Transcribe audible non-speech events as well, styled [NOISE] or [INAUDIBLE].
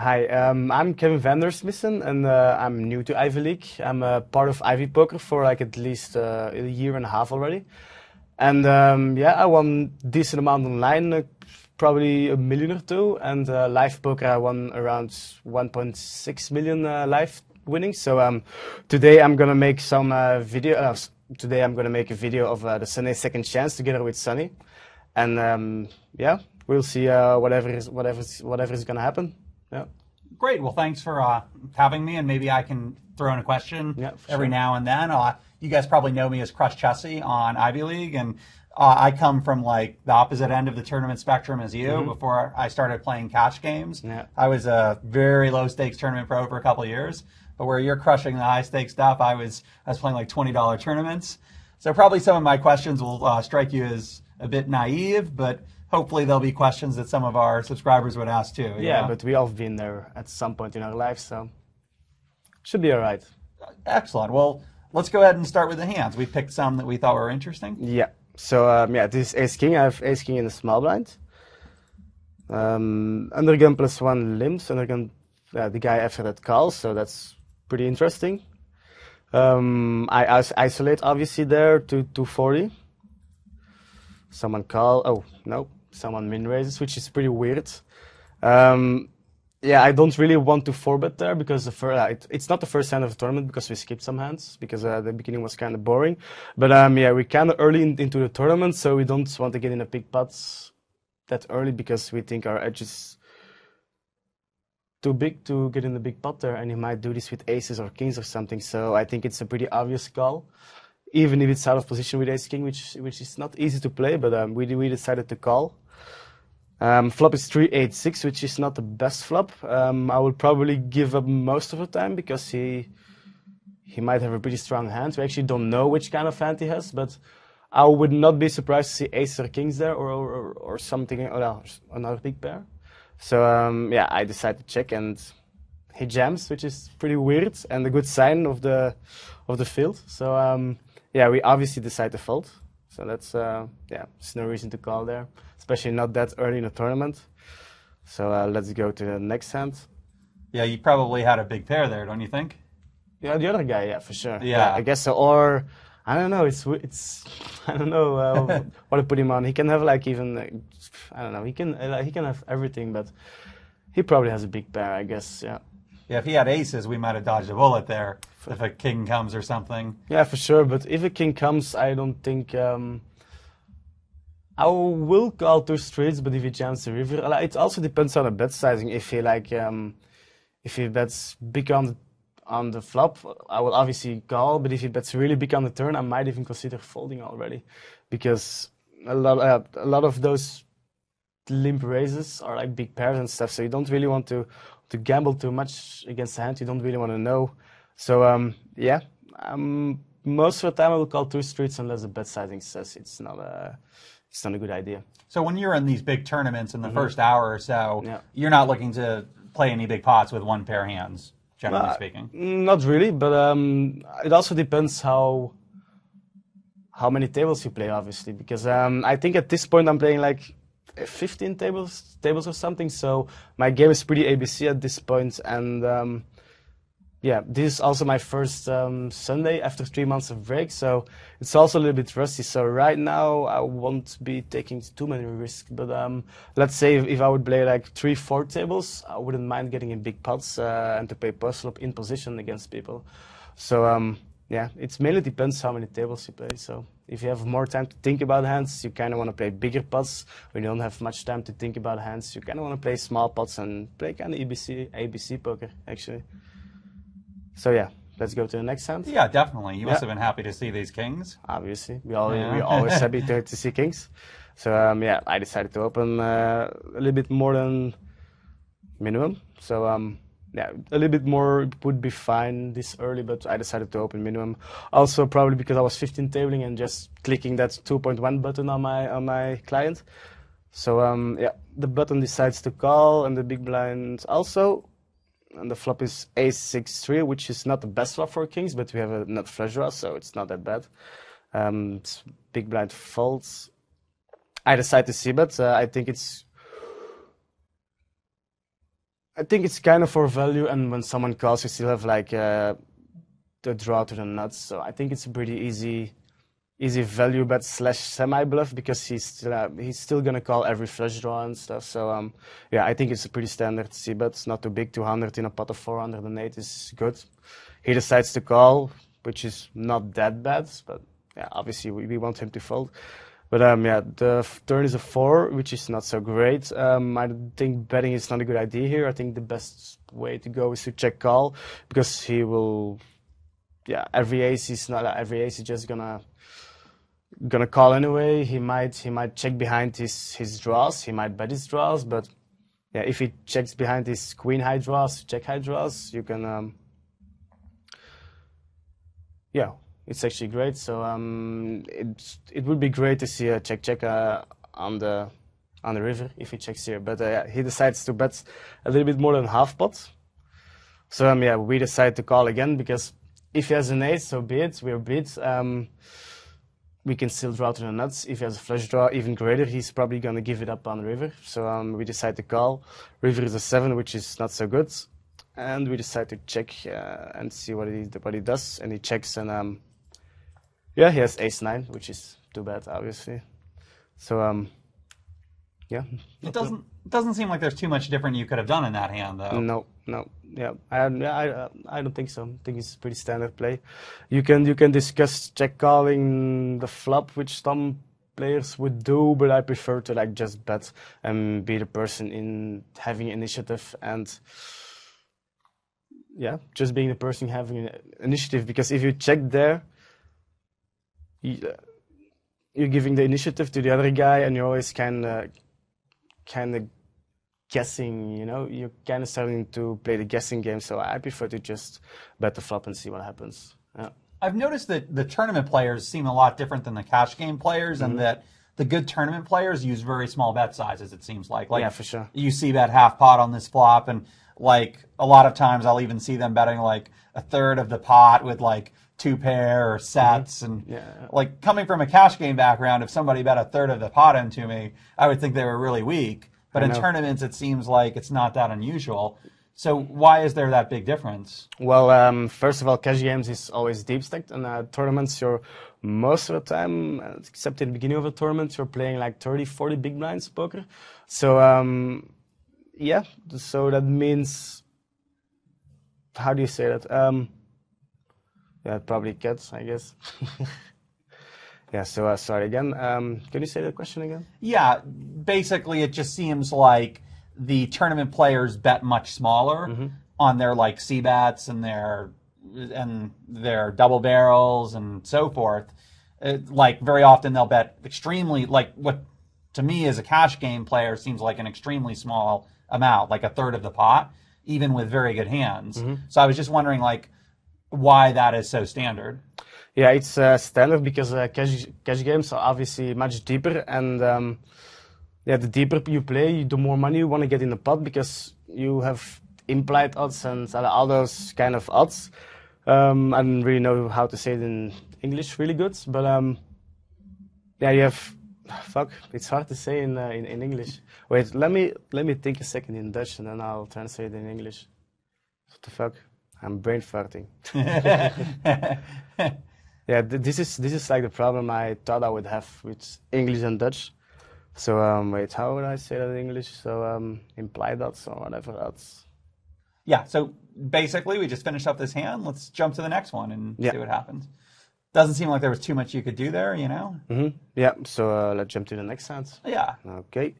Hi, um, I'm Kevin Vandersmissen, and uh, I'm new to Ivy League. I'm a part of Ivy Poker for like at least uh, a year and a half already. And um, yeah, I won decent amount online, uh, probably a million or two. And uh, live poker, I won around 1.6 million uh, live winnings. So um, today I'm gonna make some uh, video. today I'm gonna make a video of the Sunday Second Chance together with Sunny. And um, yeah, we'll see whatever is whatever is, whatever is gonna happen. Yeah. Great. Well, thanks for uh, having me, and maybe I can throw in a question yeah, every sure. now and then. Uh, you guys probably know me as Crush Chessy on Ivy League, and uh, I come from like the opposite end of the tournament spectrum as you. Mm-hmm. Before I started playing catch games, yeah. I was a very low stakes tournament pro for a couple years. But where you're crushing the high stakes stuff, I was I was playing like twenty dollar tournaments. So probably some of my questions will uh, strike you as a bit naive, but hopefully there'll be questions that some of our subscribers would ask too. Yeah, know? but we all have been there at some point in our life, so should be all right. Excellent. Well, let's go ahead and start with the hands. We picked some that we thought were interesting. Yeah. So um, yeah, this ace king. I have ace king in a small blind. Um, undergun plus one limbs. Undergun uh, the guy after that calls, so that's pretty interesting. Um, I isolate obviously there to 240 someone call. Oh no, someone min raises, which is pretty weird. Um, yeah, I don't really want to forbet there because the first, uh, it, it's not the first hand of the tournament because we skipped some hands because uh, the beginning was kind of boring. But um, yeah, we kind of early in, into the tournament, so we don't want to get in a big pots that early because we think our edge is too big to get in the big pot there, and he might do this with aces or kings or something. So I think it's a pretty obvious call even if it's out of position with ace king, which which is not easy to play. But um, we we decided to call. Um, flop is three eight six, which is not the best flop. Um, I would probably give up most of the time because he he might have a pretty strong hand. We actually don't know which kind of hand he has, but I would not be surprised to see ace or kings there or or, or something or no, another big pair. So um, yeah, I decided to check and he jams, which is pretty weird and a good sign of the of the field. So um, yeah, we obviously decide to fold. So that's uh, yeah, there's no reason to call there, especially not that early in the tournament. So uh, let's go to the next hand. Yeah, you probably had a big pair there, don't you think? Yeah, the other guy, yeah, for sure. Yeah, yeah I guess so. Or I don't know. It's it's [LAUGHS] I don't know uh, [LAUGHS] what to put him on. He can have like even I don't know. He can he can have everything, but he probably has a big pair, I guess. Yeah yeah, if he had aces, we might have dodged a bullet there. If a king comes or something. Yeah, for sure. But if a king comes, I don't think um, I will call two straights. But if he jams the river, it also depends on the bet sizing. If he like, um, if he bets big on the on the flop, I will obviously call. But if he bets really big on the turn, I might even consider folding already, because a lot uh, a lot of those limp raises are like big pairs and stuff. So you don't really want to to gamble too much against a hand you don't really want to know. So um, yeah, um, most of the time I will call two streets unless the bet sizing says it's not a it's not a good idea. So when you're in these big tournaments in the mm-hmm. first hour or so, yeah. you're not looking to play any big pots with one pair of hands, generally uh, speaking. Not really, but um, it also depends how how many tables you play, obviously, because um, I think at this point I'm playing like 15 tables tables or something. So my game is pretty ABC at this point, and um, yeah, this is also my first um, Sunday after three months of break, so it's also a little bit rusty. So right now I won't be taking too many risks, but um, let's say if, if, I would play like three, four tables, I wouldn't mind getting in big pots uh, and to play puzzle slop in position against people. So um, yeah, it mainly depends how many tables you play. So if you have more time to think about hands, you kind of want to play bigger pots. When you don't have much time to think about hands, you kind of want to play small pots and play kind of ABC, ABC poker, actually. So yeah, let's go to the next hand. Yeah, definitely. You yeah. must have been happy to see these kings. Obviously, we always yeah. we always [LAUGHS] happy to, to see kings. So um, yeah, I decided to open uh, a little bit more than minimum. So um, yeah, a little bit more would be fine this early, but I decided to open minimum. Also, probably because I was 15 tabling and just clicking that 2.1 button on my on my client. So um, yeah, the button decides to call, and the big blind also. And the flop is a6-3, which is not the best flop for kings, but we have a nut flush draw, so it's not that bad. Um, big blind folds. I decide to see, but uh, I think it's I think it's kind of for value, and when someone calls, you still have like uh, the draw to the nuts. So I think it's a pretty easy, easy value bet slash semi bluff because he's still uh, he's still gonna call every flush draw and stuff. So um, yeah, I think it's a pretty standard C bet. It's not too big. 200 in a pot of 408 is good. He decides to call, which is not that bad, but yeah, obviously we, we want him to fold. But um, yeah, the turn is a four, which is not so great. Um, I think betting is not a good idea here. I think the best way to go is to check call because he will. Yeah, every ace is not every ace is just gonna gonna call anyway. He might he might check behind his his draws. He might bet his draws, but yeah, if he checks behind his queen high draws, check high draws, you can. Um, yeah, it's actually great. So um, it it would be great to see a check check uh, on the on the river if he checks here. But uh, yeah, he decides to bet a little bit more than half pot. So um, yeah, we decide to call again because if he has an ace, so be it. We're beat. Um, we can still draw to the nuts. If he has a flush draw, even greater, he's probably gonna give it up on river. So um, we decide to call. River is a seven, which is not so good, and we decide to check uh, and see what he what he does. And he checks and um, yeah, he has ace nine, which is too bad, obviously. So um, yeah. It doesn't it doesn't seem like there's too much different you could have done in that hand though. No, no, yeah, I I uh, I don't think so. I think it's pretty standard play. You can you can discuss check calling the flop, which some players would do, but I prefer to like just bet and be the person in having initiative and yeah, just being the person having initiative because if you check there uh, you're giving the initiative to the other guy, and you're always kind of kind of guessing. You know, you're kind of starting to play the guessing game. So I prefer to just bet the flop and see what happens. Yeah. I've noticed that the tournament players seem a lot different than the cash game players, and mm-hmm. that the good tournament players use very small bet sizes. It seems like, like yeah, for sure. You see that half pot on this flop, and like a lot of times I'll even see them betting like a third of the pot with like two pair or sets mm-hmm. and yeah. like coming from a cash game background if somebody bet a third of the pot into me i would think they were really weak but in tournaments it seems like it's not that unusual so why is there that big difference well um, first of all cash games is always deep stacked and uh, tournaments you're most of the time except in the beginning of a tournament you're playing like 30 40 big blinds poker so um, yeah so that means how do you say that um, that probably cuts, I guess. [LAUGHS] yeah, so uh, sorry again. Um, can you say the question again? Yeah, basically, it just seems like the tournament players bet much smaller mm-hmm. on their like C bats and their and their double barrels and so forth. It, uh, like very often they'll bet extremely like what to me as a cash game player seems like an extremely small amount, like a third of the pot, even with very good hands. Mm-hmm. So I was just wondering like why that is so standard. Yeah, it's uh, standard because uh, cash cash games are obviously much deeper, and um, yeah, the deeper you play, the more money you want to get in the pot because you have implied odds and other kind of odds. Um, I don't really know how to say it in English really good, but um, yeah, you have. [SIGHS] Fuck, it's hard to say in, uh, in, in English. Wait, let me let me think a second in Dutch and then I'll translate in English. What the fuck? I'm brain farting. [LAUGHS] yeah, th- this is this is like the problem I thought I would have with English and Dutch. So um, wait, how would I say that in English? So um, imply that or whatever else. Yeah. So basically, we just finished up this hand. Let's jump to the next one and yeah. see what happens. Doesn't seem like there was too much you could do there, you know. Mm-hmm. Yeah. So uh, let's jump to the next hand. Yeah. Okay.